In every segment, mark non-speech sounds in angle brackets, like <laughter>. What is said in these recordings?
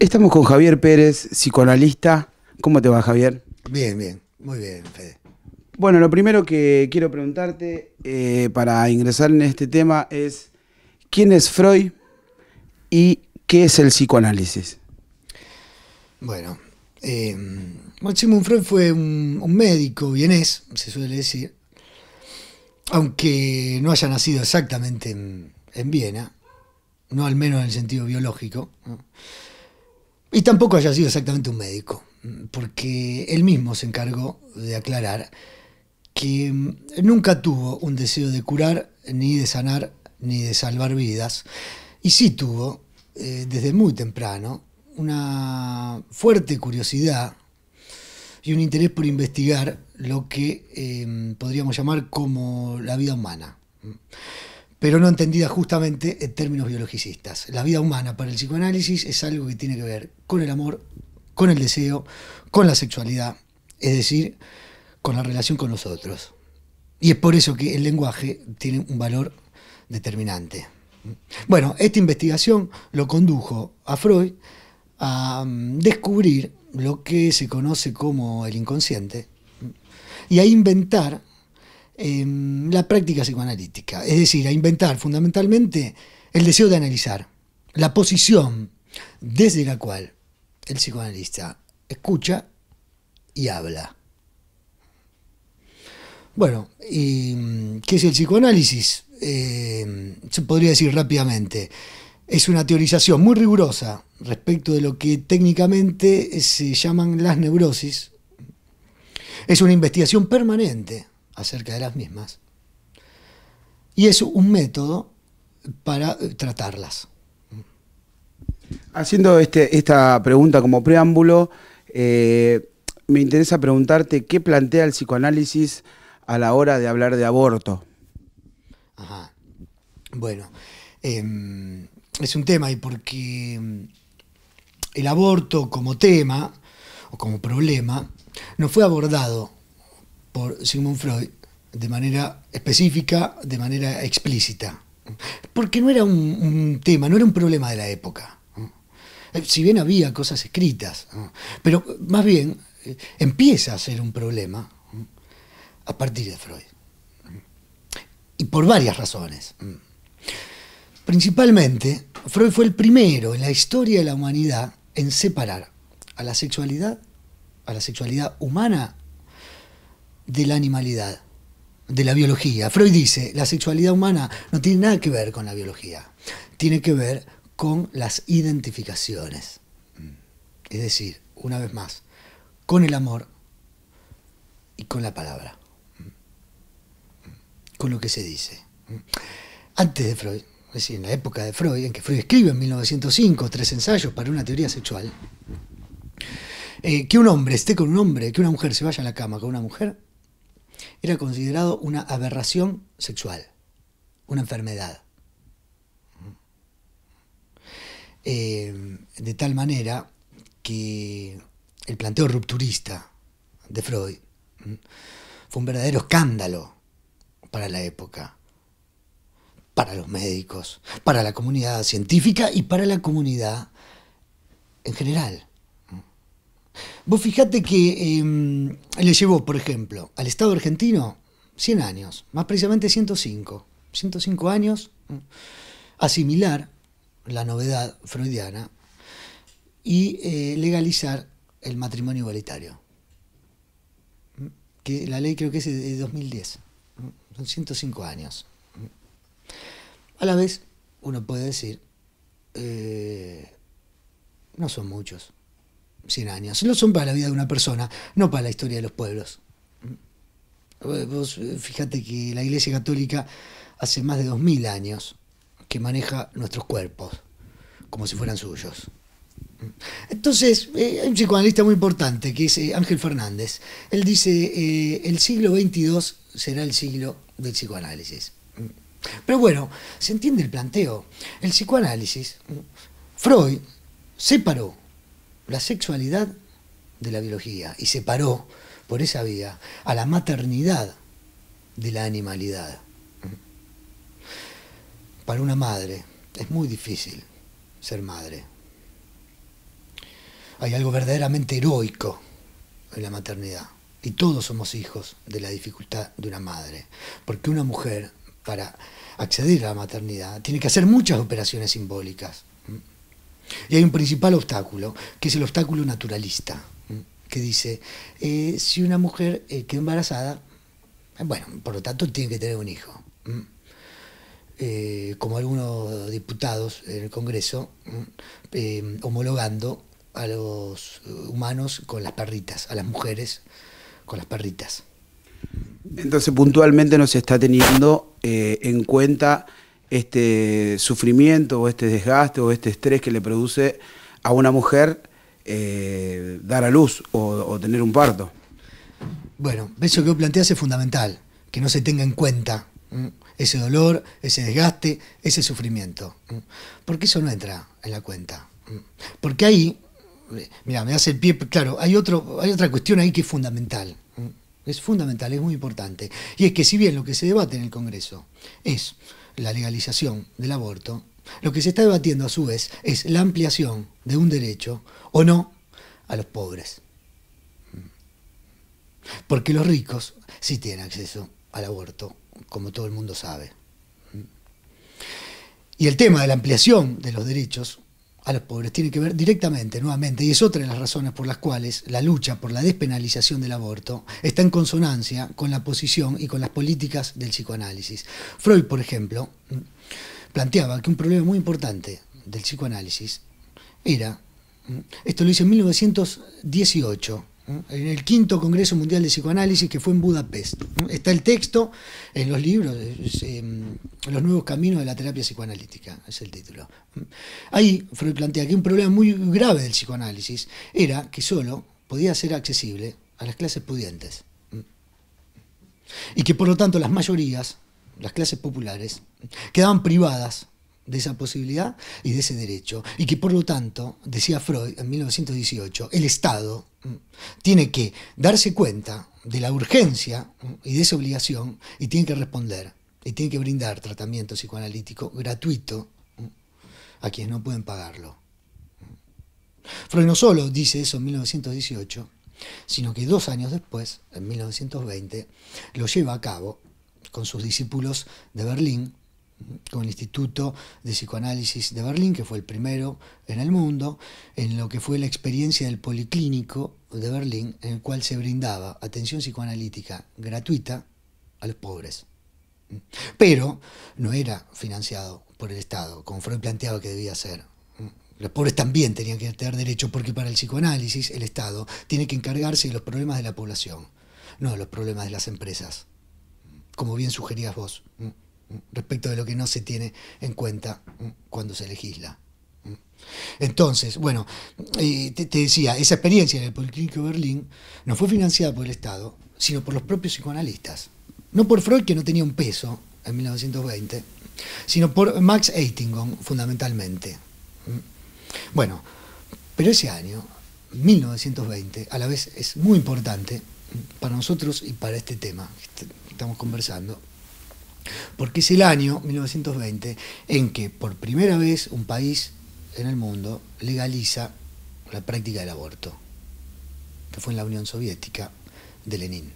Estamos con Javier Pérez, psicoanalista. ¿Cómo te va, Javier? Bien, bien, muy bien, Fede. Bueno, lo primero que quiero preguntarte eh, para ingresar en este tema es, ¿quién es Freud y qué es el psicoanálisis? Bueno, eh, Maximum Freud fue un, médico vienés, se suele decir, aunque no haya nacido exactamente en, Viena, no al menos en el sentido biológico. Y tampoco haya sido exactamente un médico, porque él mismo se encargó de aclarar que mm, nunca tuvo un deseo de curar, ni de sanar, ni de salvar vidas, y sí tuvo, eh, desde muy temprano, una fuerte curiosidad y un interés por investigar lo que em, podríamos llamar como la vida humana pero no entendida justamente en términos biologicistas. La vida humana para el psicoanálisis es algo que tiene que ver con el amor, con el deseo, con la sexualidad, es decir, con la relación con nosotros. Y es por eso que el lenguaje tiene un valor determinante. Bueno, esta investigación lo condujo a Freud a mm, descubrir lo que se conoce como el inconsciente y a inventar Em, la práctica psicoanalítica, es decir, a inventar fundamentalmente el deseo de analizar, la posición desde la cual el psicoanalista escucha y habla. Bueno, em, qué es el psicoanálisis? Em, se podría decir rápidamente, es una teorización muy rigurosa respecto de lo que técnicamente se llaman las neurosis. Es una investigación permanente acerca de las mismas. Y es un método para eh, tratarlas. Haciendo este, esta pregunta como preámbulo, eh, me interesa preguntarte qué plantea el psicoanálisis a la hora de hablar de aborto. Ajá. Bueno, em, es un tema y porque em, el aborto como tema o como problema no fue abordado por Sigmund Freud de manera específica, de manera explícita. Porque no era un, tema, no era un problema de la época. Si bien había cosas escritas, pero más bien eh, empieza a ser un problema a partir de Freud. Y por varias razones. Principalmente, Freud fue el primero en la historia de la humanidad en separar a la sexualidad, a la sexualidad humana de la animalidad, de la biología. Freud dice, la sexualidad humana no tiene nada que ver con la biología, tiene que ver con las identificaciones. Es decir, una vez más, con el amor y con la palabra, con lo que se dice. Antes de Freud, es decir, en la época de Freud, en que Freud escribe en 1905 tres ensayos para una teoría sexual, eh, que un hombre esté con un hombre, que una mujer se vaya a la cama con una mujer, era considerado una aberración sexual, una enfermedad. Eh, de tal manera que el planteo rupturista de Freud fue un verdadero escándalo para la época, para los médicos, para la comunidad científica y para la comunidad en general. Vos fijate que em, le llevó, por ejemplo, al Estado argentino 100 años, más precisamente 105, 105 años, asimilar la novedad freudiana y eh, legalizar el matrimonio igualitario. Que la ley creo que es de 2010, son 105 años. A la vez, uno puede decir, eh, no son muchos 100 años. No son para la vida de una persona, no para la historia de los pueblos. fíjate que la Iglesia Católica hace más de 2000 años que maneja nuestros cuerpos como si fueran suyos. Entonces, eh, hay un psicoanalista muy importante que es eh, Ángel Fernández. Él dice, eh, el siglo XXII será el siglo del psicoanálisis. Pero bueno, se entiende el planteo. El psicoanálisis, Freud separó la sexualidad de la biología y separó por esa vía a la maternidad de la animalidad. Para una madre es muy difícil ser madre. Hay algo verdaderamente heroico en la maternidad. Y todos somos hijos de la dificultad de una madre. Porque una mujer, para acceder a la maternidad, tiene que hacer muchas operaciones simbólicas y hay un principal obstáculo, que es el obstáculo naturalista, que dice, eh, si una mujer eh, queda embarazada, eh, bueno, por lo tanto tiene que tener un hijo. como algunos diputados en el Congreso, homologando a los humanos con las perritas, a las mujeres con las perritas. Entonces puntualmente no se está teniendo en cuenta este sufrimiento o este desgaste o este estrés que le produce a una mujer eh, dar a luz o, tener un parto. Bueno, eso que vos planteas es fundamental, que no se tenga en cuenta ese dolor, ese desgaste, ese sufrimiento, porque eso no entra en la cuenta. Porque ahí, eh, mira, me hace el pie, claro, hay, otro, hay otra cuestión ahí que es fundamental, es fundamental, es muy importante, y es que si bien lo que se debate en el Congreso es la legalización del aborto, lo que se está debatiendo a su vez es la ampliación de un derecho o no a los pobres. Mm. Porque los ricos sí tienen acceso al aborto, como todo el mundo sabe. Mm. Y el tema de la ampliación de los derechos a los pobres, tiene que ver directamente, nuevamente, y es otra de las razones por las cuales la lucha por la despenalización del aborto está en consonancia con la posición y con las políticas del psicoanálisis. Freud, por ejemplo, planteaba que un problema muy importante del psicoanálisis era, esto lo hizo en 1918, en el quinto Congreso Mundial de Psicoanálisis que fue en Budapest. Está el texto en los libros, em, Los nuevos caminos de la terapia psicoanalítica, es el título. Ahí Freud plantea que un problema muy grave del psicoanálisis era que solo podía ser accesible a las clases pudientes y que por lo tanto las mayorías, las clases populares, quedaban privadas de esa posibilidad y de ese derecho. Y que por lo tanto, decía Freud en 1918, el Estado mm, tiene que darse cuenta de la urgencia mm, y de esa obligación y tiene que responder y tiene que brindar tratamiento psicoanalítico gratuito mm, a quienes no pueden pagarlo. Freud no solo dice eso en 1918, sino que dos años después, en 1920, lo lleva a cabo con sus discípulos de Berlín, con el Instituto de Psicoanálisis de Berlín, que fue el primero en el mundo, en lo que fue la experiencia del Policlínico de Berlín, en el cual se brindaba atención psicoanalítica gratuita a los pobres. Pero no era financiado por el Estado, como Freud planteaba que debía ser. Los pobres también tenían que tener derecho porque para el psicoanálisis el Estado tiene que encargarse de los problemas de la población, no de los problemas de las empresas, como bien sugerías vos respecto de lo que no se tiene en cuenta mm, cuando se legisla. Mm. Entonces, bueno, eh, te, decía, esa experiencia en el de Berlín no fue financiada por el Estado, sino por los propios psicoanalistas. No por Freud, que no tenía un peso en 1920, sino por Max Eitingon, fundamentalmente. Mm. Bueno, pero ese año, 1920, a la vez es muy importante para nosotros y para este tema que estamos conversando porque es el año 1920 en que por primera vez un país en el mundo legaliza la práctica del aborto, que fue en la Unión Soviética de Lenin,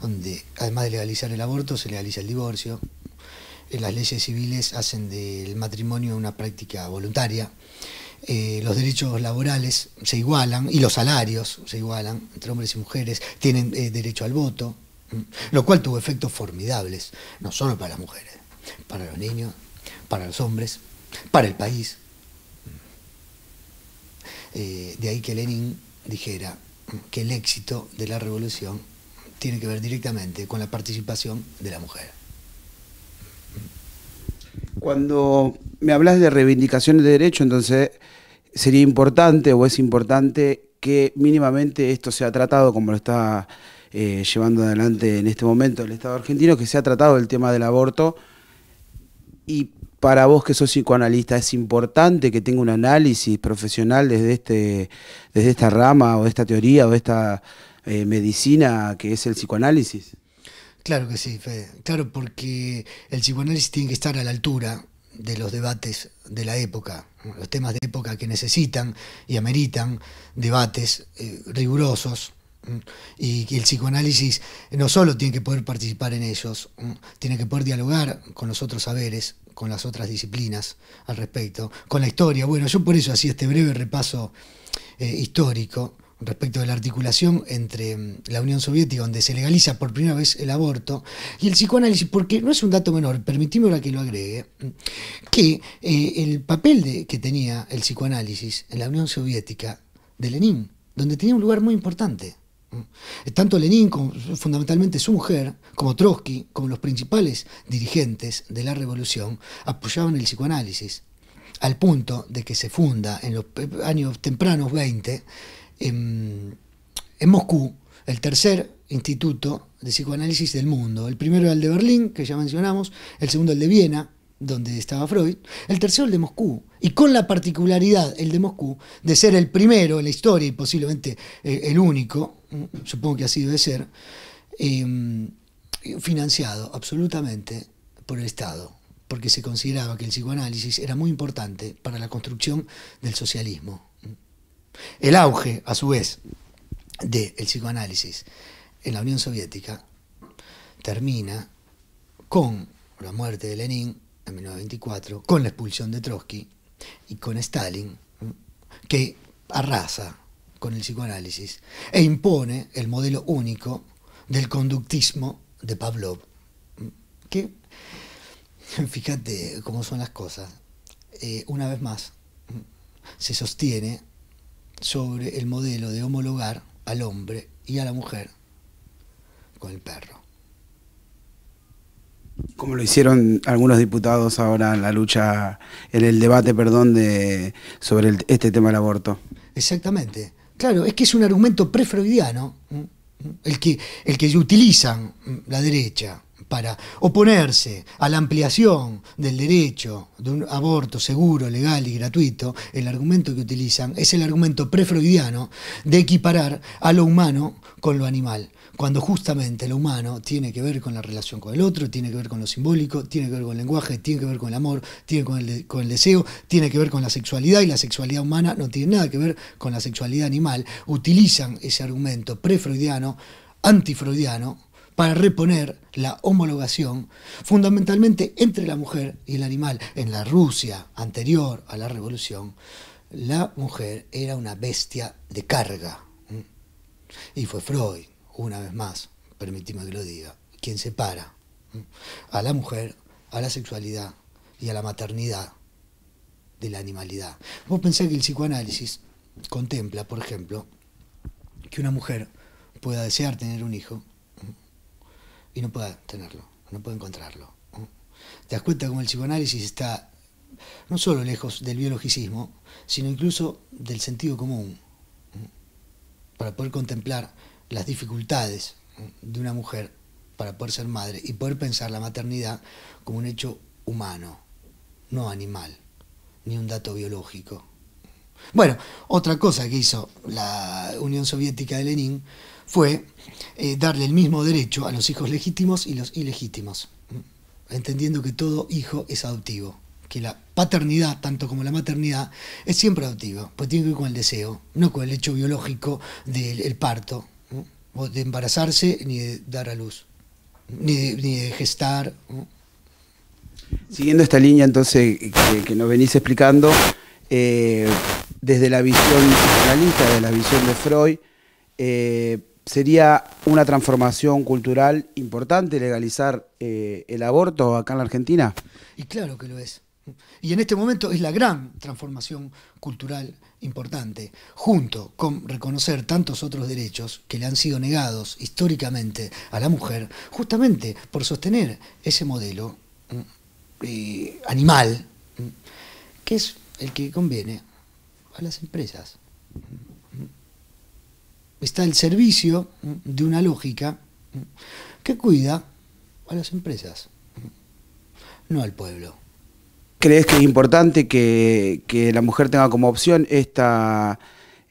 donde además de legalizar el aborto se legaliza el divorcio, las leyes civiles hacen del matrimonio una práctica voluntaria, eh, los derechos laborales se igualan y los salarios se igualan entre hombres y mujeres, tienen eh, derecho al voto, <laughs> lo cual tuvo efectos formidables, no solo para las mujeres, para los niños, para los hombres, para el país. Eh, de ahí que Lenin dijera que el éxito de la revolución tiene que ver directamente con la participación de la mujer. Cuando me hablas de reivindicaciones de derecho, entonces sería importante o es importante que mínimamente esto sea tratado como lo está eh, llevando adelante en este momento el Estado argentino, que se ha tratado el tema del aborto. Y para vos que sos psicoanalista, ¿es importante que tenga un análisis profesional desde, este, desde esta rama o esta teoría o esta eh, medicina que es el psicoanálisis? Claro que sí, Fede. Claro, porque el psicoanálisis tiene que estar a la altura de los debates de la época, los temas de época que necesitan y ameritan debates eh, rigurosos, Mm. Y, que el psicoanálisis no solo tiene que poder participar en ellos, mm, tiene que poder dialogar con los otros saberes, con las otras disciplinas al respecto, con la historia. Bueno, yo por eso hacía este breve repaso eh, histórico respecto de la articulación entre mm, la Unión Soviética, donde se legaliza por primera vez el aborto, y el psicoanálisis, porque no es un dato menor, permitime ahora que lo agregue, que eh, el papel que tenía el psicoanálisis en la Unión Soviética de Lenin, donde tenía un lugar muy importante. Eh, tanto Lenin, como, fundamentalmente su mujer, como Trotsky, como los principales dirigentes de la revolución, apoyaban el psicoanálisis, al punto de que se funda en los eh, años tempranos 20, en, en Moscú, el tercer instituto de psicoanálisis del mundo. El primero era el de Berlín, que ya mencionamos, el segundo el de Viena, donde estaba Freud, el tercero el de Moscú, y con la particularidad, el de Moscú, de ser el primero en la historia y posiblemente eh, el único, mm, supongo que ha sido de ser, em, financiado absolutamente por el Estado, porque se consideraba que el psicoanálisis era muy importante para la construcción del socialismo. El auge, a su vez, del psicoanálisis en la Unión Soviética termina con la muerte de Lenin en 1924, con la expulsión de Trotsky y con Stalin, que arrasa con el psicoanálisis e impone el modelo único del conductismo de Pavlov. Que, fíjate cómo son las cosas, eh, una vez más se sostiene sobre el modelo de homologar al hombre y a la mujer con el perro como lo hicieron algunos diputados ahora en la lucha, en el debate, perdón, de, sobre este tema del aborto. Exactamente. Claro, es que es un argumento prefreudiano el que, el que utilizan la derecha para oponerse a la ampliación del derecho de un aborto seguro, legal y gratuito, el argumento que utilizan es el argumento prefreudiano de equiparar a lo humano con lo animal cuando justamente lo humano tiene que ver con la relación con el otro, tiene que ver con lo simbólico, tiene que ver con el lenguaje, tiene que ver con el amor, tiene que ver con el, deseo, tiene que ver con la sexualidad y la sexualidad humana no tiene nada que ver con la sexualidad animal, utilizan ese argumento prefreudiano, antifreudiano, para reponer la homologación fundamentalmente entre la mujer y el animal. En la Rusia anterior a la revolución, la mujer era una bestia de carga. Y fue Freud una vez más, permitimos que lo diga, quien separa a la mujer, a la sexualidad y a la maternidad de la animalidad. Vos pensás que el psicoanálisis contempla, por ejemplo, que una mujer pueda desear tener un hijo y no pueda tenerlo, no puede encontrarlo. Te das cuenta cómo el psicoanálisis está no solo lejos del biologicismo, sino incluso del sentido común, para poder contemplar las dificultades de una mujer para poder ser madre y poder pensar la maternidad como un hecho humano, no animal, ni un dato biológico. Bueno, otra cosa que hizo la Unión Soviética de Lenin fue eh, darle el mismo derecho a los hijos legítimos y los ilegítimos, entendiendo que todo hijo es adoptivo, que la paternidad, tanto como la maternidad, es siempre adoptiva, pues tiene que ver con el deseo, no con el hecho biológico del parto, o de embarazarse ni de dar a luz, ni de, ni gestar. Siguiendo esta línea entonces que, nos venís explicando, eh, desde la visión psicoanalista, desde la visión de Freud, eh, sería una transformación cultural importante legalizar eh, el aborto acá en la Argentina. Y claro que lo es. Y en este momento es la gran transformación cultural importante, junto con reconocer tantos otros derechos que le han sido negados históricamente a la mujer, justamente por sostener ese modelo mm, eh, animal, mm, que es el que conviene a las empresas. Mm, Está el servicio de una lógica que cuida a las empresas, no al pueblo. ¿Crees que es importante que, la mujer tenga como opción esta,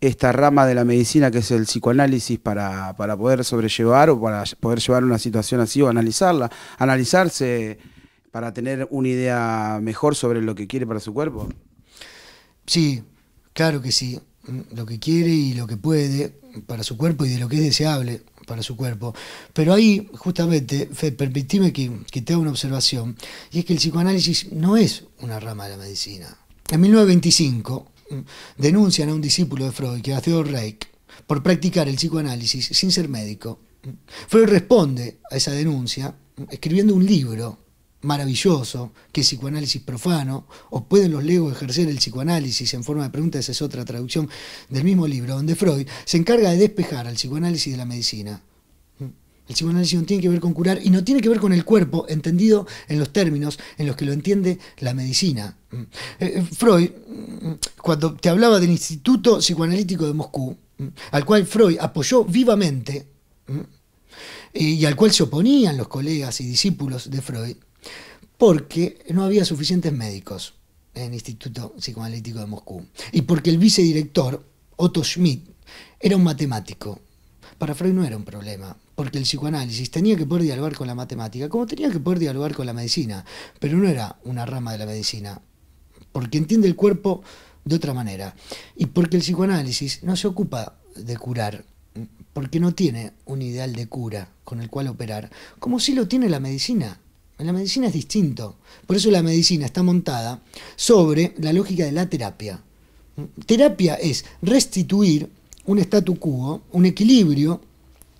esta rama de la medicina que es el psicoanálisis para, poder sobrellevar o para poder llevar una situación así o analizarla? Analizarse para tener una idea mejor sobre lo que quiere para su cuerpo. Sí, claro que sí. Lo que quiere y lo que puede para su cuerpo y de lo que es deseable para su cuerpo. Pero ahí, justamente, Fede, permitime que, que, te haga una observación, y es que el psicoanálisis no es una rama de la medicina. En 1925 mm, denuncian a un discípulo de Freud, que era Theodor Reich, por practicar el psicoanálisis sin ser médico. Freud responde a esa denuncia mm, escribiendo un libro maravilloso, que es psicoanálisis profano, o pueden los legos ejercer el psicoanálisis en forma de preguntas es otra traducción del mismo libro, donde Freud se encarga de despejar al psicoanálisis de la medicina, el psicoanálisis no tiene que ver con curar y no tiene que ver con el cuerpo, entendido en los términos en los que lo entiende la medicina. Mm. Eh, eh, Freud, mm, mm, cuando te hablaba del Instituto Psicoanalítico de Moscú, al cual Freud apoyó vivamente y al cual se oponían los colegas y discípulos de Freud, porque no había suficientes médicos en el Instituto Psicoanalítico de Moscú y porque el vicedirector, Otto Schmidt, era un matemático. Para Freud no era un problema, porque el psicoanálisis tenía que poder dialogar con la matemática, como tenía que poder dialogar con la medicina, pero no era una rama de la medicina, porque entiende el cuerpo de otra manera, y porque el psicoanálisis no se ocupa de curar, porque no tiene un ideal de cura con el cual operar, como sí si lo tiene la medicina. la medicina es distinto, por eso la medicina está montada sobre la lógica de la terapia. Terapia es restituir un statu quo, un equilibrio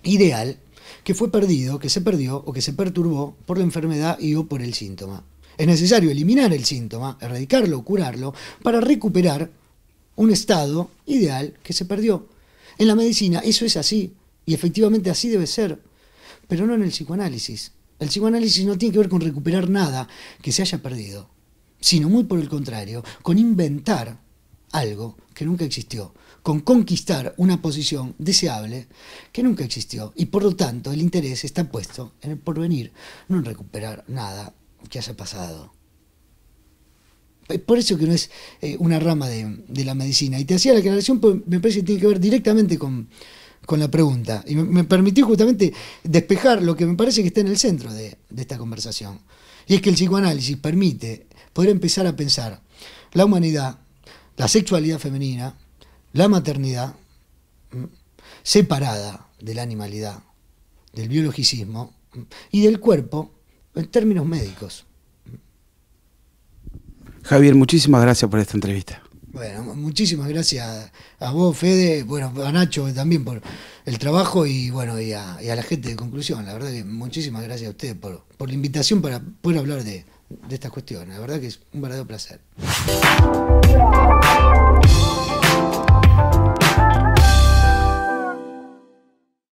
ideal que fue perdido, que se perdió o que se perturbó por la enfermedad y o por el síntoma. Es necesario eliminar el síntoma, erradicarlo o curarlo para recuperar un estado ideal que se perdió. En la medicina eso es así y efectivamente así debe ser, pero no en el psicoanálisis. El psicoanálisis no tiene que ver con recuperar nada que se haya perdido, sino muy por el contrario, con inventar algo que nunca existió, con conquistar una posición deseable que nunca existió. Y por lo tanto el interés está puesto en el porvenir, no en recuperar nada que haya pasado. Por eso que no es eh, una rama de, la medicina. Y te hacía la aclaración, me parece que tiene que ver directamente con, la pregunta. Y me, permitió justamente despejar lo que me parece que está en el centro de, de esta conversación. Y es que el psicoanálisis permite poder empezar a pensar la humanidad la sexualidad femenina, la maternidad, mm, separada de la animalidad, del biologicismo mm, y del cuerpo en términos médicos. Javier, muchísimas gracias por esta entrevista. Bueno, muchísimas gracias a vos, Fede, bueno, a Nacho también por el trabajo y bueno, y a, la gente de conclusión. La verdad que muchísimas gracias a ustedes por, la invitación para poder hablar de, de estas cuestiones. La verdad que es un verdadero placer.